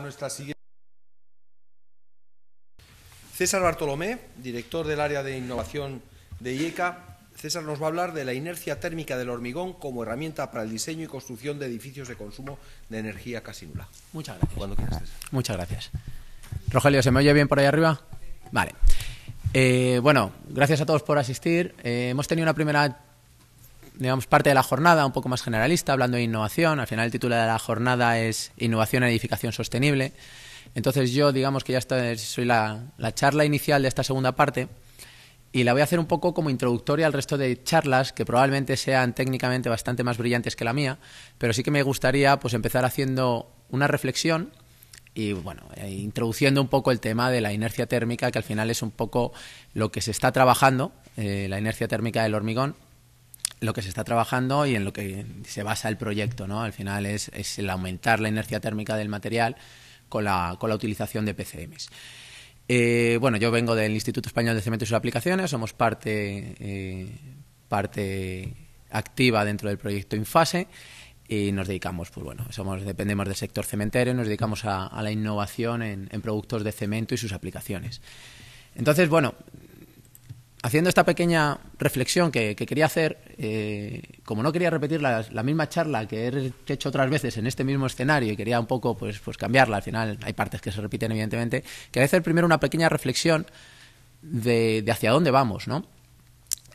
nuestra siguiente. César Bartolomé, director del área de innovación de IECA. César nos va a hablar de la inercia térmica del hormigón como herramienta para el diseño y construcción de edificios de consumo de energía casi nula. Muchas gracias. Muchas gracias. Rogelio, ¿se me oye bien por ahí arriba? Vale. Eh, bueno, gracias a todos por asistir. Eh, hemos tenido una primera digamos, parte de la jornada un poco más generalista, hablando de innovación. Al final el título de la jornada es Innovación en Edificación Sostenible. Entonces yo, digamos que ya estoy, soy la, charla inicial de esta segunda parte y la voy a hacer un poco como introductoria al resto de charlas que probablemente sean técnicamente bastante más brillantes que la mía, pero sí que me gustaría pues empezar haciendo una reflexión y bueno, eh, introduciendo un poco el tema de la inercia térmica, que al final es un poco lo que se está trabajando, eh, la inercia térmica del hormigón, lo que se está trabajando y en lo que se basa el proyecto, ¿no? Al final es, el aumentar la inercia térmica del material con la, con la utilización de PCMs. Eh, bueno, yo vengo del Instituto Español de Cemento y sus aplicaciones, somos parte, eh, parte activa dentro del proyecto Infase y nos dedicamos, pues bueno, somos, dependemos del sector cementerio, nos dedicamos a, la innovación en, en productos de cemento y sus aplicaciones. Entonces, bueno, haciendo esta pequeña reflexión que, quería hacer, eh, como no quería repetir la, misma charla que he hecho otras veces en este mismo escenario y quería un poco pues, pues cambiarla, al final hay partes que se repiten evidentemente, quería hacer primero una pequeña reflexión de, hacia dónde vamos, ¿no?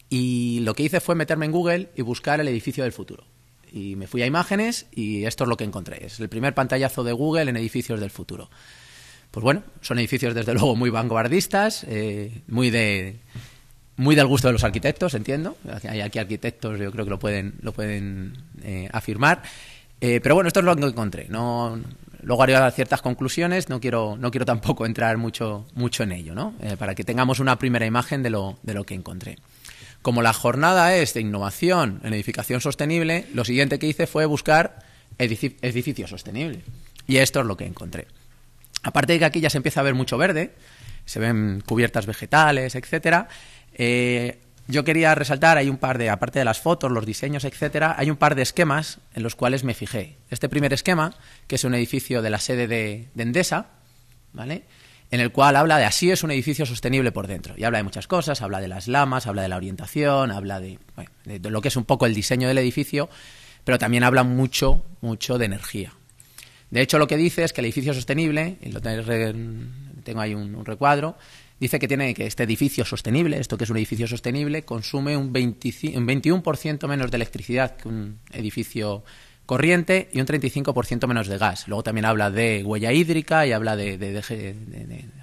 Y lo que hice fue meterme en Google y buscar el edificio del futuro. Y me fui a imágenes y esto es lo que encontré. Es el primer pantallazo de Google en edificios del futuro. Pues bueno, son edificios desde luego muy vanguardistas, eh, muy de muy del gusto de los arquitectos, entiendo. Hay aquí arquitectos, yo creo que lo pueden, lo pueden eh, afirmar. Eh, pero bueno, esto es lo que encontré. No, luego haré ciertas conclusiones, no quiero, no quiero tampoco entrar mucho, mucho en ello, ¿no? Eh, para que tengamos una primera imagen de lo, que encontré. Como la jornada es de innovación en edificación sostenible, lo siguiente que hice fue buscar edificio, sostenibles, sostenible. Y esto es lo que encontré. Aparte de que aquí ya se empieza a ver mucho verde, se ven cubiertas vegetales, etcétera. Eh, yo quería resaltar, hay un par de, aparte de las fotos, los diseños, etcétera, hay un par de esquemas en los cuales me fijé. Este primer esquema, que es un edificio de la sede de, Endesa, ¿vale? en el cual habla de así es un edificio sostenible por dentro. Y habla de muchas cosas, habla de las lamas, habla de la orientación, habla de, lo que es un poco el diseño del edificio, pero también habla mucho, mucho de energía. De hecho, lo que dice es que el edificio sostenible, y lo tengo ahí un recuadro, dice que tiene que este edificio sostenible, esto que es un edificio sostenible, consume un, 21% menos de electricidad que un edificio corriente y un 35% menos de gas. Luego también habla de huella hídrica y habla de,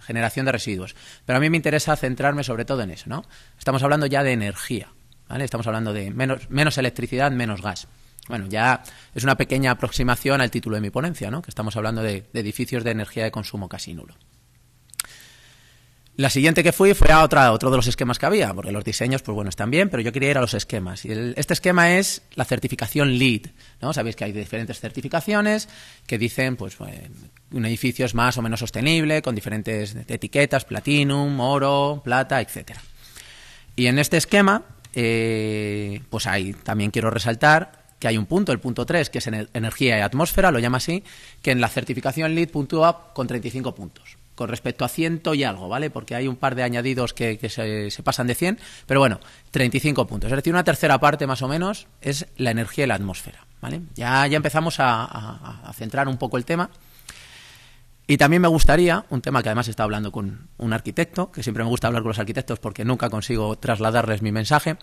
generación de residuos. Pero a mí me interesa centrarme sobre todo en eso, ¿no? Estamos hablando ya de energía, ¿vale? Estamos hablando de menos, menos electricidad, menos gas. Bueno, ya es una pequeña aproximación al título de mi ponencia, ¿no? Que estamos hablando de edificios de energía de consumo casi nulo. La siguiente que fui fue a otra, otro de los esquemas que había, porque los diseños, pues bueno, están bien, pero yo quería ir a los esquemas. Y este esquema es la certificación LEED, ¿no? Sabéis que hay diferentes certificaciones que dicen, pues, un edificio es más o menos sostenible, con diferentes etiquetas, platinum, oro, plata, etcétera. Y en este esquema, eh, pues ahí también quiero resaltar que hay un punto, el punto 3, que es energía y atmósfera, lo llama así, que en la certificación LEED puntúa con 35 puntos con respecto a 100 y algo, ¿vale? Porque hay un par de añadidos que, se, pasan de 100, pero bueno, 35 puntos. Es decir, una tercera parte más o menos es la energía y la atmósfera, ¿vale? Ya, ya empezamos a, centrar un poco el tema. Y también me gustaría, un tema que además he estado hablando con un arquitecto, que siempre me gusta hablar con los arquitectos porque nunca consigo trasladarles mi mensaje,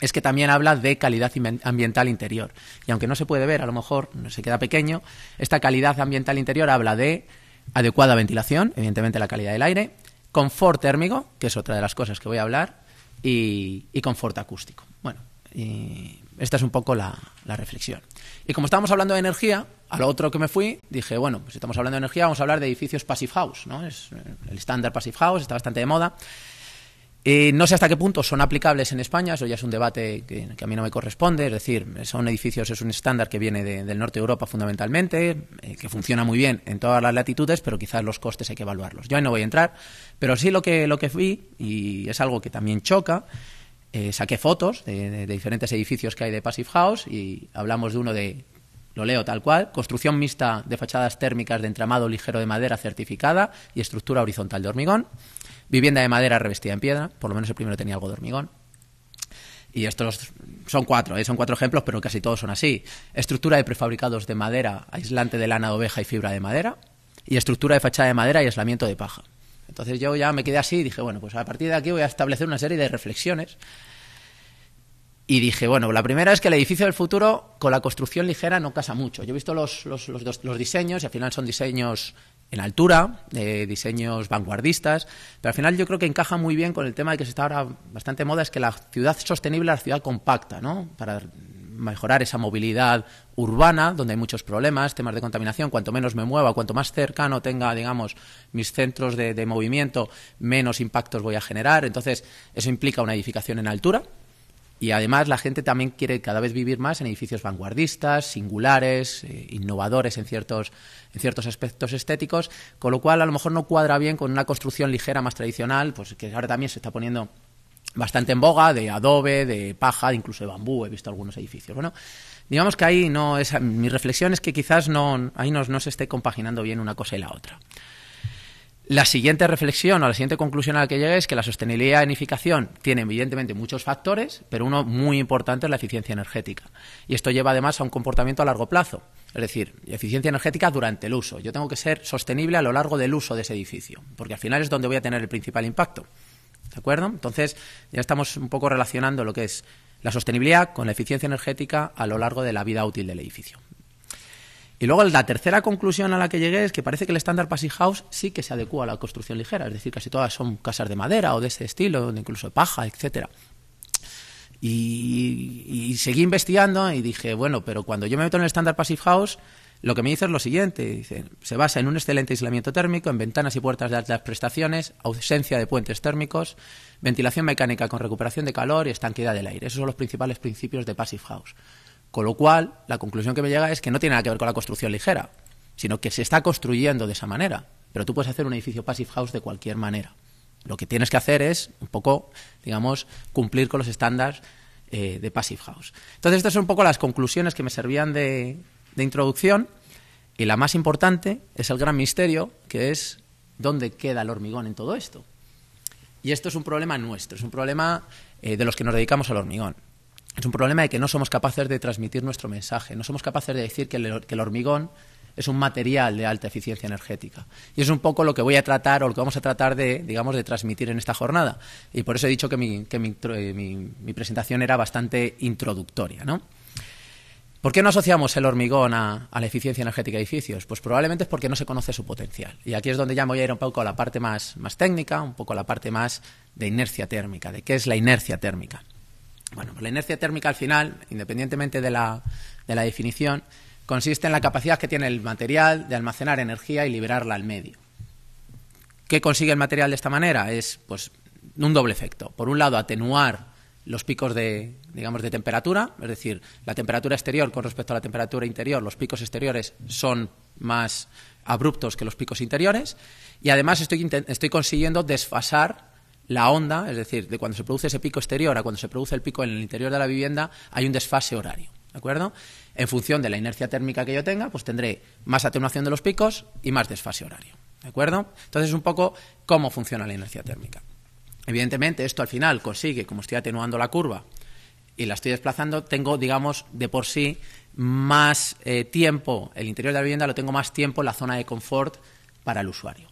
es que también habla de calidad ambiental interior. Y aunque no se puede ver, a lo mejor se queda pequeño, esta calidad ambiental interior habla de adecuada ventilación, evidentemente la calidad del aire, confort térmico, que es otra de las cosas que voy a hablar, y, confort acústico. Bueno, y esta es un poco la, reflexión. Y como estábamos hablando de energía, a lo otro que me fui, dije, bueno, pues si estamos hablando de energía, vamos a hablar de edificios passive house, ¿no? Es el estándar passive house, está bastante de moda. Eh, no sé hasta qué punto son aplicables en España, eso ya es un debate que, a mí no me corresponde, es decir, son edificios, es un estándar que viene del norte de Europa fundamentalmente, eh, que funciona muy bien en todas las latitudes, pero quizás los costes hay que evaluarlos. Yo ahí no voy a entrar, pero sí lo que, lo que vi, y es algo que también choca, eh, saqué fotos de, diferentes edificios que hay de Passive House y hablamos de uno de, lo leo tal cual, construcción mixta de fachadas térmicas de entramado ligero de madera certificada y estructura horizontal de hormigón. Vivienda de madera revestida en piedra, por lo menos el primero tenía algo de hormigón. Y estos son cuatro, ¿eh? son cuatro ejemplos, pero casi todos son así. Estructura de prefabricados de madera, aislante de lana de oveja y fibra de madera. Y estructura de fachada de madera y aislamiento de paja. Entonces yo ya me quedé así y dije, bueno, pues a partir de aquí voy a establecer una serie de reflexiones. Y dije, bueno, la primera es que el edificio del futuro con la construcción ligera no casa mucho. Yo he visto los diseños y al final son diseños en altura, diseños vanguardistas, pero al final yo creo que encaja muy bien con el tema de que se está ahora bastante moda, es que la ciudad sostenible, es la ciudad compacta, ¿no? Para mejorar esa movilidad urbana, donde hay muchos problemas, temas de contaminación, cuanto menos me mueva, cuanto más cercano tenga, digamos, mis centros de movimiento, menos impactos voy a generar. Entonces, eso implica una edificación en altura, y además la gente también quiere cada vez vivir más en edificios vanguardistas, singulares, eh, innovadores en ciertos, en ciertos aspectos estéticos, con lo cual a lo mejor no cuadra bien con una construcción ligera más tradicional, pues que ahora también se está poniendo bastante en boga, de adobe, de paja, incluso de bambú, he visto algunos edificios. Bueno, digamos que ahí no es, mi reflexión es que quizás no, ahí no se esté compaginando bien una cosa y la otra. La siguiente reflexión o la siguiente conclusión a la que llegué es que la sostenibilidad y edificación tiene evidentemente muchos factores, pero uno muy importante es la eficiencia energética. Y esto lleva además a un comportamiento a largo plazo, es decir, eficiencia energética durante el uso. Yo tengo que ser sostenible a lo largo del uso de ese edificio, porque al final es donde voy a tener el principal impacto. ¿De acuerdo? Entonces, ya estamos un poco relacionando lo que es la sostenibilidad con la eficiencia energética a lo largo de la vida útil del edificio. Y luego la tercera conclusión a la que llegué es que parece que el estándar Passive House sí que se adecua a la construcción ligera, es decir, casi todas son casas de madera o de ese estilo, incluso paja, etcétera. Y, seguí investigando y dije, bueno, pero cuando yo me meto en el estándar Passive House, lo que me dice es lo siguiente. se basa en un excelente aislamiento térmico, en ventanas y puertas de altas prestaciones, ausencia de puentes térmicos, ventilación mecánica con recuperación de calor y estanquedad del aire. Esos son los principales principios de Passive House. Con lo cual, la conclusión que me llega es que no tiene nada que ver con la construcción ligera, sino que se está construyendo de esa manera. Pero tú puedes hacer un edificio passive house de cualquier manera. Lo que tienes que hacer es un poco, digamos, cumplir con los estándares eh, de passive house. Entonces, estas son un poco las conclusiones que me servían de, introducción. Y la más importante es el gran misterio, que es dónde queda el hormigón en todo esto. Y esto es un problema nuestro, es un problema eh, de los que nos dedicamos al hormigón es un problema de que no somos capaces de transmitir nuestro mensaje, no somos capaces de decir que el, hormigón es un material de alta eficiencia energética. Y es un poco lo que voy a tratar o lo que vamos a tratar de, digamos, de transmitir en esta jornada. Y por eso he dicho que mi, eh, presentación era bastante introductoria, ¿no? ¿Por qué no asociamos el hormigón a, la eficiencia energética de edificios? Pues probablemente es porque no se conoce su potencial. Y aquí es donde ya me voy a ir un poco a la parte más, más técnica, un poco a la parte más de inercia térmica, de qué es la inercia térmica. Bueno, pues la inercia térmica al final, independientemente de la, definición, consiste en la capacidad que tiene el material de almacenar energía y liberarla al medio. ¿Qué consigue el material de esta manera? Es pues un doble efecto. Por un lado, atenuar los picos de, temperatura, es decir, la temperatura exterior con respecto a la temperatura interior, los picos exteriores son más abruptos que los picos interiores y además estoy, estoy consiguiendo desfasar la onda, es decir, de cuando se produce ese pico exterior a cuando se produce el pico en el interior de la vivienda, hay un desfase horario. ¿De acuerdo? En función de la inercia térmica que yo tenga, pues tendré más atenuación de los picos y más desfase horario. ¿De acuerdo? Entonces, un poco cómo funciona la inercia térmica. Evidentemente, esto al final consigue, como estoy atenuando la curva y la estoy desplazando, tengo, digamos, de por sí más eh, tiempo, el interior de la vivienda lo tengo más tiempo en la zona de confort para el usuario.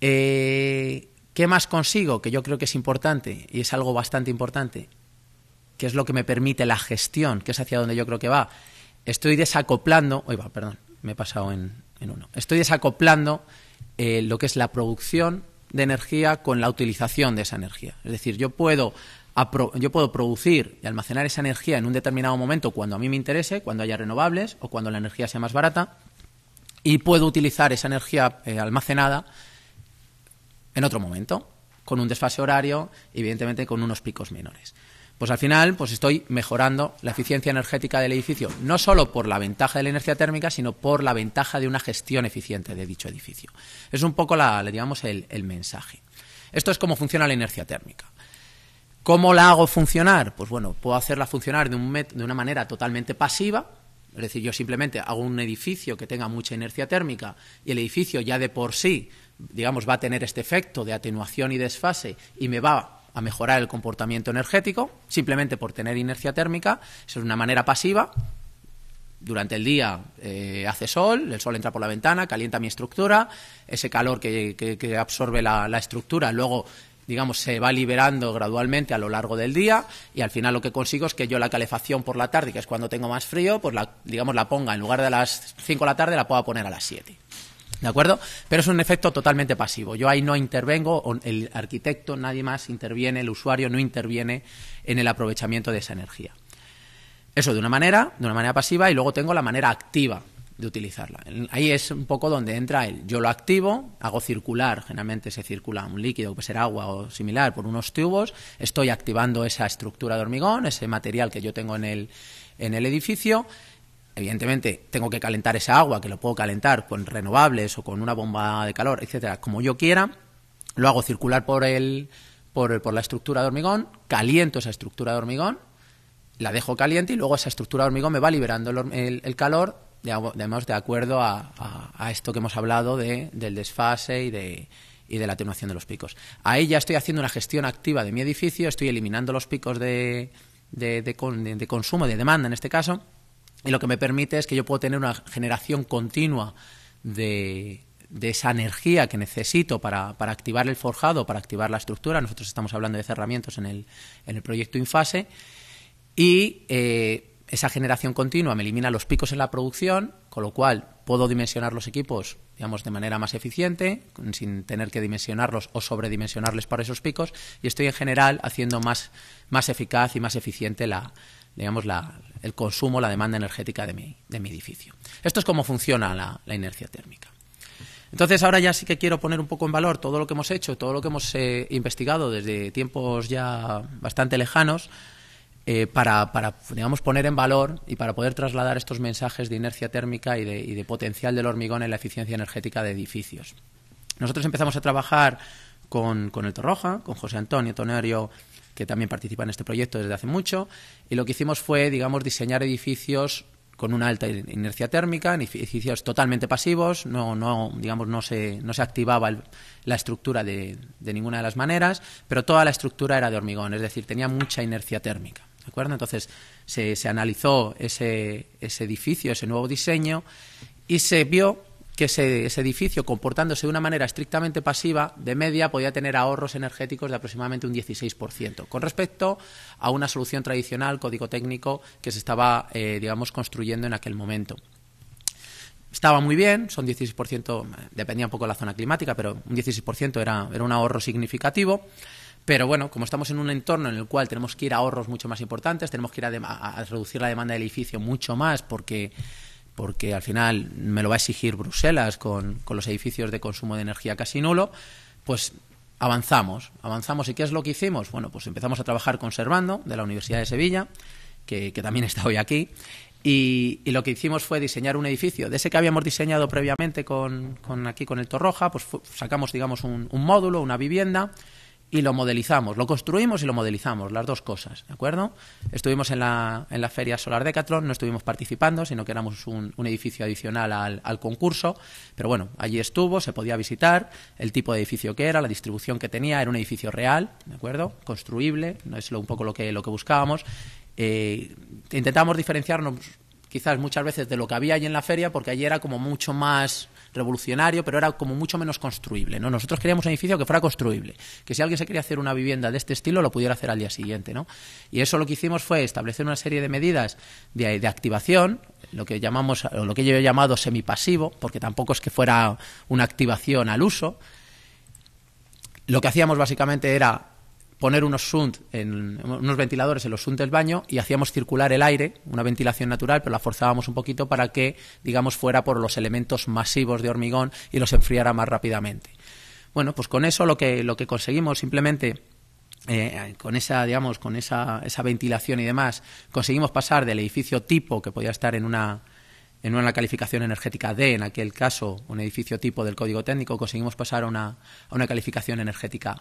Eh, ¿Qué más consigo? Que yo creo que es importante y es algo bastante importante, que es lo que me permite la gestión, que es hacia donde yo creo que va. Estoy desacoplando, oiga, perdón, me he pasado en, uno. Estoy desacoplando eh, lo que es la producción de energía con la utilización de esa energía. Es decir, yo puedo, yo puedo producir y almacenar esa energía en un determinado momento cuando a mí me interese, cuando haya renovables o cuando la energía sea más barata, y puedo utilizar esa energía eh, almacenada en otro momento, con un desfase horario, evidentemente con unos picos menores. Pues al final, pues estoy mejorando la eficiencia energética del edificio, no solo por la ventaja de la energía térmica, sino por la ventaja de una gestión eficiente de dicho edificio. Es un poco digamos, el, mensaje. Esto es cómo funciona la energía térmica. ¿Cómo la hago funcionar? Pues bueno, puedo hacerla funcionar de, de una manera totalmente pasiva, es decir, yo simplemente hago un edificio que tenga mucha inercia térmica y el edificio ya de por sí digamos, va a tener este efecto de atenuación y desfase y me va a mejorar el comportamiento energético, simplemente por tener inercia térmica, es una manera pasiva. Durante el día eh, hace sol, el sol entra por la ventana, calienta mi estructura, ese calor que, absorbe la, estructura luego digamos, se va liberando gradualmente a lo largo del día y al final lo que consigo es que yo la calefacción por la tarde, que es cuando tengo más frío, pues la, digamos, la ponga en lugar de las 5 de la tarde, la pueda poner a las 7. ¿De acuerdo? Pero es un efecto totalmente pasivo. Yo ahí no intervengo, el arquitecto, nadie más interviene, el usuario no interviene en el aprovechamiento de esa energía. Eso de una manera, de una manera pasiva, y luego tengo la manera activa de utilizarla. Ahí es un poco donde entra el yo lo activo, hago circular, generalmente se circula un líquido, puede ser agua o similar, por unos tubos, estoy activando esa estructura de hormigón, ese material que yo tengo en el, en el edificio, evidentemente tengo que calentar esa agua, que lo puedo calentar con renovables o con una bomba de calor, etcétera, como yo quiera, lo hago circular por el, por, la estructura de hormigón, caliento esa estructura de hormigón, la dejo caliente y luego esa estructura de hormigón me va liberando el, calor, digamos, de acuerdo a, esto que hemos hablado del desfase y de, de la atenuación de los picos. Ahí ya estoy haciendo una gestión activa de mi edificio, estoy eliminando los picos de, de, de, de consumo, de demanda en este caso, y lo que me permite es que yo puedo tener una generación continua de, esa energía que necesito para, activar el forjado, para activar la estructura. Nosotros estamos hablando de cerramientos en el, proyecto Infase. Y eh, esa generación continua me elimina los picos en la producción, con lo cual puedo dimensionar los equipos digamos, de manera más eficiente, sin tener que dimensionarlos o sobredimensionarles para esos picos, y estoy en general haciendo más, más eficaz y más eficiente la, digamos, la, el consumo, la demanda energética de mi, de mi edificio. Esto es cómo funciona la, la, inercia térmica. Entonces, ahora ya sí que quiero poner un poco en valor todo lo que hemos hecho, todo lo que hemos eh, investigado desde tiempos ya bastante lejanos, eh, para, para, digamos, poner en valor y para poder trasladar estos mensajes de inercia térmica y de, y de potencial del hormigón en la eficiencia energética de edificios. Nosotros empezamos a trabajar con, con el Torroja, con José Antonio Tonerio, que también participa en este proyecto desde hace mucho, y lo que hicimos fue, digamos, diseñar edificios con una alta inercia térmica, edificios totalmente pasivos, no, no, digamos, no se, no se activaba la estructura de, de, ninguna de las maneras, pero toda la estructura era de hormigón, es decir, tenía mucha inercia térmica. ¿De acuerdo? Entonces se, se analizó ese, ese edificio, ese nuevo diseño, y se vio que ese, edificio, comportándose de una manera estrictamente pasiva, de media podía tener ahorros energéticos de aproximadamente un 16%, con respecto a una solución tradicional, código técnico, que se estaba, eh, digamos, construyendo en aquel momento. Estaba muy bien, son 16%, dependía un poco de la zona climática, pero un 16% era, era un ahorro significativo. Pero bueno, como estamos en un entorno en el cual tenemos que ir a ahorros mucho más importantes, tenemos que ir a reducir la demanda del edificio mucho más porque porque al final me lo va a exigir Bruselas con, con los edificios de consumo de energía casi nulo, pues avanzamos, avanzamos. ¿Y qué es lo que hicimos? Bueno, pues empezamos a trabajar conservando de la Universidad de Sevilla, que, también está hoy aquí, y, lo que hicimos fue diseñar un edificio. De ese que habíamos diseñado previamente con, con aquí con el Torroja, pues sacamos, digamos, un módulo, una vivienda, y lo modelizamos, lo construimos y lo modelizamos, las dos cosas, ¿de acuerdo? Estuvimos en la, en feria Solar Decathlon, no estuvimos participando, sino que éramos un, un edificio adicional al, al, concurso, pero bueno, allí estuvo, se podía visitar, el tipo de edificio que era, la distribución que tenía, era un edificio real, ¿de acuerdo? Construible, no es lo, un poco lo que, lo que buscábamos. Eh, intentamos diferenciarnos quizás muchas veces de lo que había allí en la feria, porque allí era como mucho más revolucionario, pero era como mucho menos construible. ¿no? Nosotros queríamos un edificio que fuera construible, que si alguien se quería hacer una vivienda de este estilo, lo pudiera hacer al día siguiente. Y eso lo que hicimos fue establecer una serie de medidas de, de activación, lo que llamamos, lo que yo he llamado semipasivo, porque tampoco es que fuera una activación al uso. Lo que hacíamos básicamente era poner unos en, unos ventiladores en los SUNT del baño y hacíamos circular el aire, una ventilación natural, pero la forzábamos un poquito para que, digamos, fuera por los elementos masivos de hormigón y los enfriara más rápidamente. Bueno, pues con eso lo que, lo que conseguimos simplemente eh, con esa, digamos, con esa, esa ventilación y demás, conseguimos pasar del edificio tipo que podía estar en una en una calificación energética D, en aquel caso un edificio tipo del código técnico, conseguimos pasar a una, a una calificación energética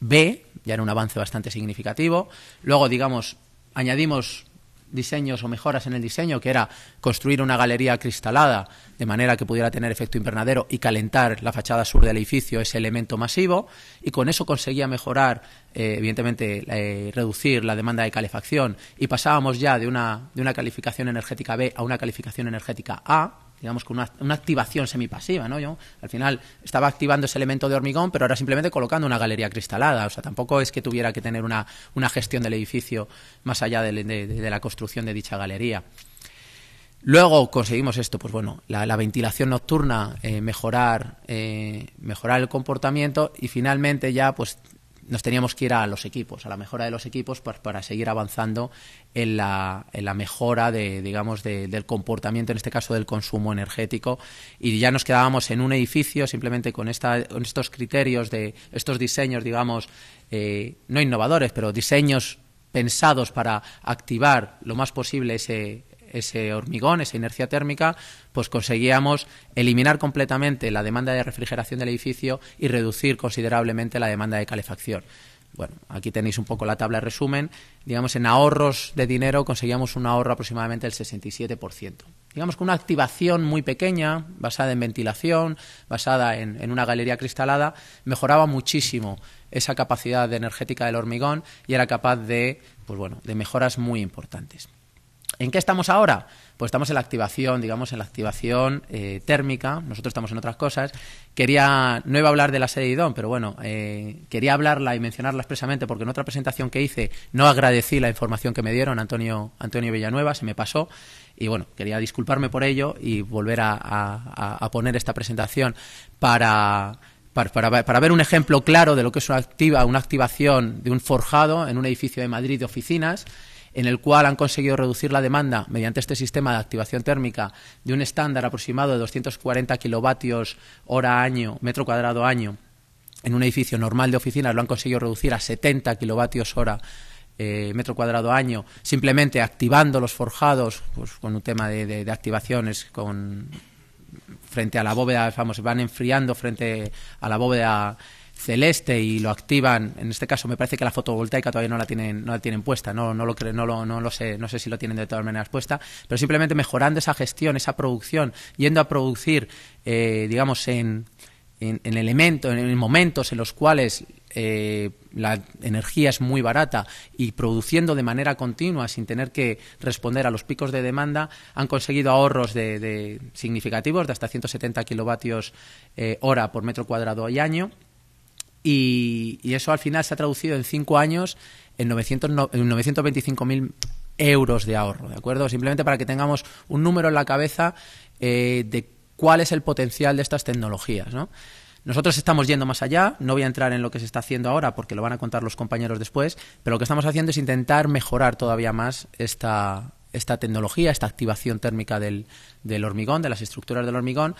B, ya era un avance bastante significativo. Luego, digamos, añadimos diseños o mejoras en el diseño, que era construir una galería cristalada de manera que pudiera tener efecto invernadero y calentar la fachada sur del edificio, ese elemento masivo, y con eso conseguía mejorar, eh, evidentemente, eh, reducir la demanda de calefacción y pasábamos ya de una, de una calificación energética B a una calificación energética A, digamos con una, una, activación semipasiva, ¿no? Yo al final estaba activando ese elemento de hormigón, pero ahora simplemente colocando una galería cristalada, o sea, tampoco es que tuviera que tener una, una gestión del edificio más allá de, la construcción de dicha galería. Luego conseguimos esto, pues bueno, la, ventilación nocturna, eh, mejorar, eh, mejorar el comportamiento y finalmente ya pues nos teníamos que ir a los equipos, a la mejora de los equipos para, para seguir avanzando en la, en la mejora de, digamos, del comportamiento, en este caso del consumo energético. Y ya nos quedábamos en un edificio simplemente con, esta, estos criterios de estos diseños, digamos, eh, no innovadores, pero diseños pensados para activar lo más posible ese, ese hormigón, esa inercia térmica, pues conseguíamos eliminar completamente la demanda de refrigeración del edificio y reducir considerablemente la demanda de calefacción. Bueno, aquí tenéis un poco la tabla de resumen. Digamos, en ahorros de dinero conseguíamos un ahorro aproximadamente del 67%. Digamos que una activación muy pequeña, basada en ventilación, basada en, una galería cristalada, mejoraba muchísimo esa capacidad energética del hormigón y era capaz de, pues bueno, de mejoras muy importantes. ¿En qué estamos ahora? Pues estamos en la activación, digamos, en la activación eh, térmica. Nosotros estamos en otras cosas. Quería, no iba a hablar de la sede de Idón, pero bueno, eh, quería hablarla y mencionarla expresamente porque en otra presentación que hice no agradecí la información que me dieron Antonio, Antonio Villanueva, se me pasó. Y bueno, quería disculparme por ello y volver a, poner esta presentación para, para, ver un ejemplo claro de lo que es activa, una activación de un forjado en un edificio de Madrid de oficinas en el cual han conseguido reducir la demanda mediante este sistema de activación térmica de un estándar aproximado de 240 kilovatios hora año, metro cuadrado año, en un edificio normal de oficinas lo han conseguido reducir a 70 kilovatios hora eh, metro cuadrado año, simplemente activando los forjados pues, con un tema de, activaciones con, frente a la bóveda, vamos, van enfriando frente a la bóveda celeste y lo activan. En este caso me parece que la fotovoltaica todavía no la tienen, no la tienen puesta, no, lo, no, no lo sé, no sé si lo tienen de todas maneras puesta, pero simplemente mejorando esa gestión, esa producción, yendo a producir, eh, digamos, en, en, elementos, en, momentos en los cuales eh, la energía es muy barata y produciendo de manera continua sin tener que responder a los picos de demanda, han conseguido ahorros de, significativos de hasta 170 kilovatios eh, hora por metro cuadrado y año y, eso al final se ha traducido en cinco años en, 925.000 euros de ahorro, ¿de acuerdo? Simplemente para que tengamos un número en la cabeza eh, de cuál es el potencial de estas tecnologías, ¿no? Nosotros estamos yendo más allá, no voy a entrar en lo que se está haciendo ahora porque lo van a contar los compañeros después, pero lo que estamos haciendo es intentar mejorar todavía más esta, tecnología, esta activación térmica del hormigón, de las estructuras del hormigón,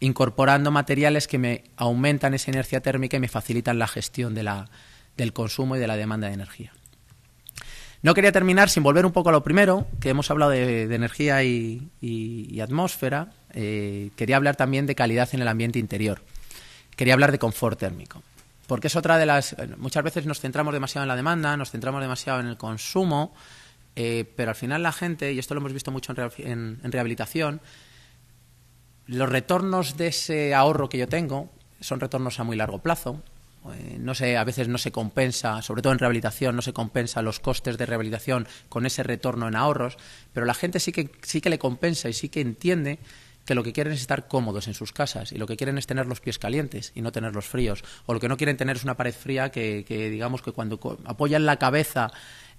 incorporando materiales que me aumentan esa inercia térmica y me facilitan la gestión del consumo y de la demanda de energía. No quería terminar sin volver un poco a lo primero, que hemos hablado de, energía y, atmósfera. Eh, quería hablar también de calidad en el ambiente interior. Quería hablar de confort térmico. Porque es otra de las. Muchas veces nos centramos demasiado en la demanda, nos centramos demasiado en el consumo, eh, pero al final la gente, y esto lo hemos visto mucho en rehabilitación, los retornos de ese ahorro que yo tengo son retornos a muy largo plazo. Eh, no sé, a veces no se compensa, sobre todo en rehabilitación, no se compensa los costes de rehabilitación con ese retorno en ahorros, pero la gente sí que, sí que le compensa y sí que entiende que lo que quieren es estar cómodos en sus casas y lo que quieren es tener los pies calientes y no tenerlos fríos. O lo que no quieren tener es una pared fría que, digamos que cuando apoyan la cabeza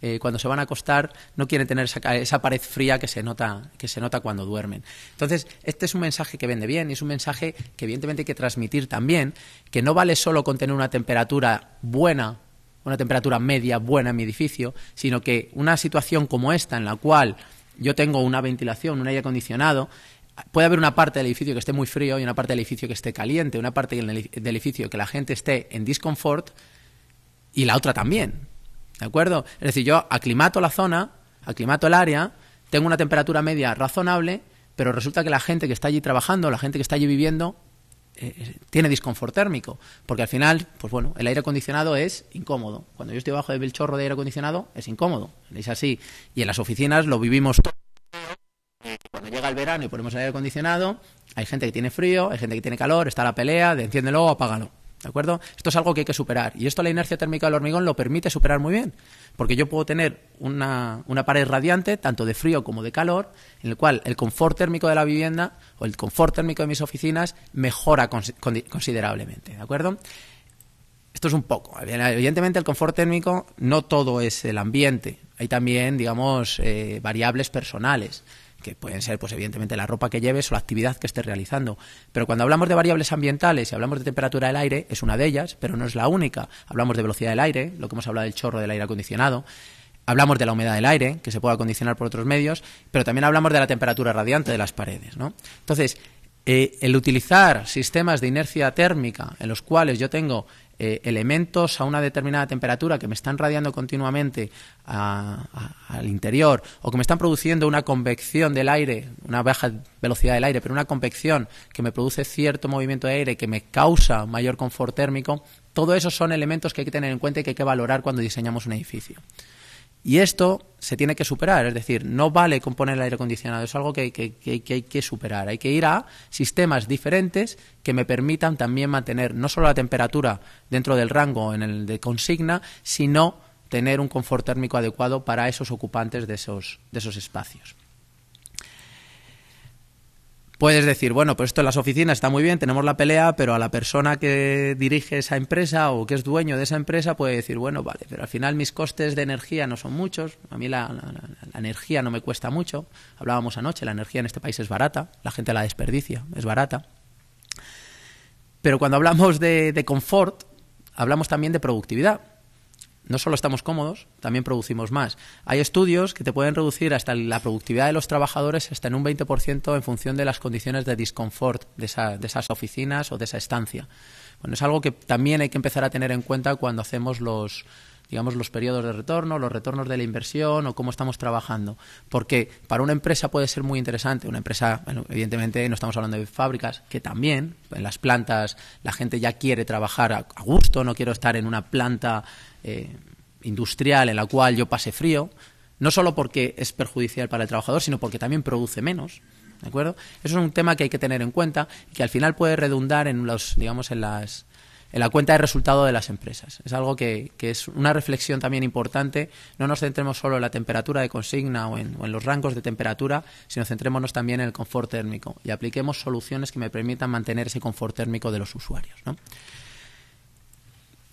eh, cuando se van a acostar no quieren tener esa, esa, pared fría que se nota que se nota cuando duermen. Entonces este es un mensaje que vende bien y es un mensaje que evidentemente hay que transmitir también que no vale solo con tener una temperatura buena una temperatura media buena en mi edificio, sino que una situación como esta en la cual yo tengo una ventilación, un aire acondicionado, puede haber una parte del edificio que esté muy frío y una parte del edificio que esté caliente, una parte del edificio que la gente esté en disconfort y la otra también. ¿De acuerdo? Es decir, yo aclimato la zona, aclimato el área, tengo una temperatura media razonable, pero resulta que la gente que está allí trabajando, la gente que está allí viviendo, eh, eh, tiene disconfort térmico, porque al final, pues bueno, el aire acondicionado es incómodo. Cuando yo estoy bajo del chorro de aire acondicionado, es incómodo. Es así. Y en las oficinas lo vivimos todos llega el verano y ponemos el aire acondicionado, hay gente que tiene frío, hay gente que tiene calor, está la pelea de enciéndelo o apágalo. ¿De acuerdo? Esto es algo que hay que superar. Y esto la inercia térmica del hormigón lo permite superar muy bien. Porque yo puedo tener una, pared radiante, tanto de frío como de calor, en el cual el confort térmico de la vivienda o el confort térmico de mis oficinas mejora considerablemente. ¿De acuerdo? Esto es un poco. Evidentemente, el confort térmico no todo es el ambiente. Hay también, digamos, eh, variables personales que pueden ser, pues evidentemente, la ropa que lleves o la actividad que estés realizando. Pero cuando hablamos de variables ambientales y hablamos de temperatura del aire, es una de ellas, pero no es la única. Hablamos de velocidad del aire, lo que hemos hablado del chorro del aire acondicionado. Hablamos de la humedad del aire, que se puede acondicionar por otros medios, pero también hablamos de la temperatura radiante de las paredes. ¿no? Entonces, eh, el utilizar sistemas de inercia térmica en los cuales yo tengo eh, elementos a una determinada temperatura que me están radiando continuamente al interior o que me están produciendo una convección del aire, una baja velocidad del aire, pero una convección que me produce cierto movimiento de aire que me causa mayor confort térmico, todos esos son elementos que hay que tener en cuenta y que hay que valorar cuando diseñamos un edificio. Y esto se tiene que superar, es decir, no vale componer el aire acondicionado, es algo que, hay que superar. Hay que ir a sistemas diferentes que me permitan también mantener no solo la temperatura dentro del rango en el de consigna, sino tener un confort térmico adecuado para esos ocupantes de esos espacios puedes decir, bueno, pues esto en las oficinas está muy bien, tenemos la pelea, pero a la persona que dirige esa empresa o que es dueño de esa empresa puede decir, bueno, vale, pero al final mis costes de energía no son muchos, a mí la, la energía no me cuesta mucho, hablábamos anoche, la energía en este país es barata, la gente la desperdicia, es barata. Pero cuando hablamos de, de confort, hablamos también de productividad no solo estamos cómodos, también producimos más. Hay estudios que te pueden reducir hasta la productividad de los trabajadores hasta en un 20% en función de las condiciones de disconfort de, de esas oficinas o de esa estancia. Bueno, es algo que también hay que empezar a tener en cuenta cuando hacemos los, digamos, los periodos de retorno, los retornos de la inversión o cómo estamos trabajando. Porque para una empresa puede ser muy interesante, una empresa, evidentemente no estamos hablando de fábricas, que también en las plantas la gente ya quiere trabajar a gusto, no quiero estar en una planta eh, industrial en la cual yo pase frío, no solo porque es perjudicial para el trabajador, sino porque también produce menos. ¿De acuerdo? Eso es un tema que hay que tener en cuenta y que al final puede redundar en los, digamos, en las en la cuenta de resultado de las empresas. Es algo que, es una reflexión también importante. No nos centremos solo en la temperatura de consigna o en, los rangos de temperatura, sino centrémonos también en el confort térmico y apliquemos soluciones que me permitan mantener ese confort térmico de los usuarios. ¿no?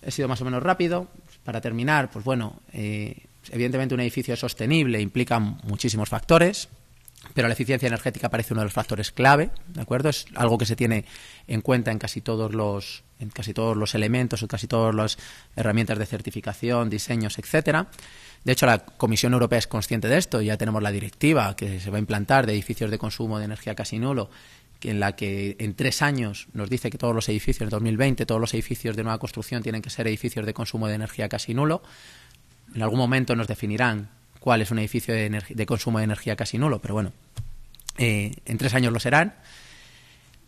He sido más o menos rápido. Para terminar, pues bueno, eh, evidentemente un edificio sostenible implica muchísimos factores, pero la eficiencia energética parece uno de los factores clave, ¿de acuerdo? Es algo que se tiene en cuenta en casi todos los en casi todos los elementos, en casi todas las herramientas de certificación, diseños, etcétera. De hecho, la Comisión Europea es consciente de esto, ya tenemos la directiva que se va a implantar de edificios de consumo de energía casi nulo, en la que en tres años nos dice que todos los edificios, en 2020, todos los edificios de nueva construcción tienen que ser edificios de consumo de energía casi nulo. En algún momento nos definirán cuál es un edificio de, consumo de energía casi nulo, pero bueno, eh, en tres años lo serán.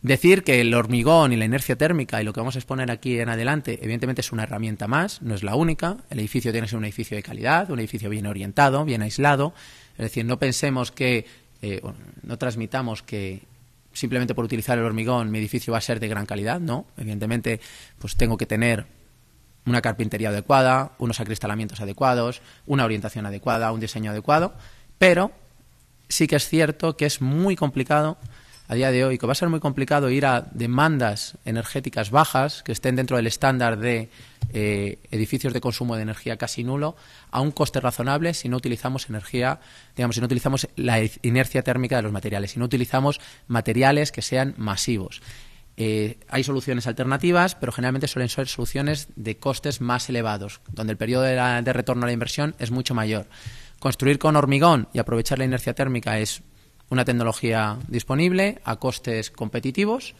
Decir que el hormigón y la inercia térmica y lo que vamos a exponer aquí en adelante, evidentemente es una herramienta más, no es la única. El edificio tiene que ser un edificio de calidad, un edificio bien orientado, bien aislado. Es decir, no pensemos que, eh, no transmitamos que simplemente por utilizar el hormigón mi edificio va a ser de gran calidad, no. Evidentemente, pues tengo que tener una carpintería adecuada, unos acristalamientos adecuados, una orientación adecuada, un diseño adecuado, pero sí que es cierto que es muy complicado a día de hoy, que va a ser muy complicado ir a demandas energéticas bajas que estén dentro del estándar de eh, edificios de consumo de energía casi nulo a un coste razonable si no utilizamos energía, digamos, si no utilizamos la inercia térmica de los materiales, si no utilizamos materiales que sean masivos. Eh, hay soluciones alternativas, pero generalmente suelen ser soluciones de costes más elevados, donde el periodo de, retorno a la inversión es mucho mayor. Construir con hormigón y aprovechar la inercia térmica es una tecnología disponible a costes competitivos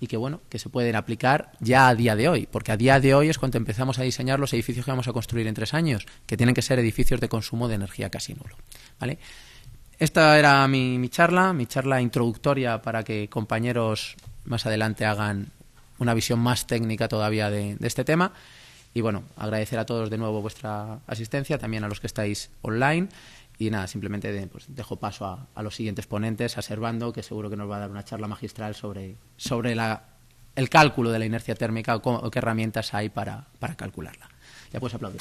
y que bueno, que se pueden aplicar ya a día de hoy, porque a día de hoy es cuando empezamos a diseñar los edificios que vamos a construir en tres años, que tienen que ser edificios de consumo de energía casi nulo. ¿vale? Esta era mi charla, mi charla introductoria para que compañeros más adelante hagan una visión más técnica todavía de, este tema. Y bueno, agradecer a todos de nuevo vuestra asistencia, también a los que estáis online. Y nada, simplemente pues, dejo paso a, los siguientes ponentes, a Servando, que seguro que nos va a dar una charla magistral sobre, sobre la, el cálculo de la inercia térmica o, qué herramientas hay para, para calcularla. Ya pues, aplaudir.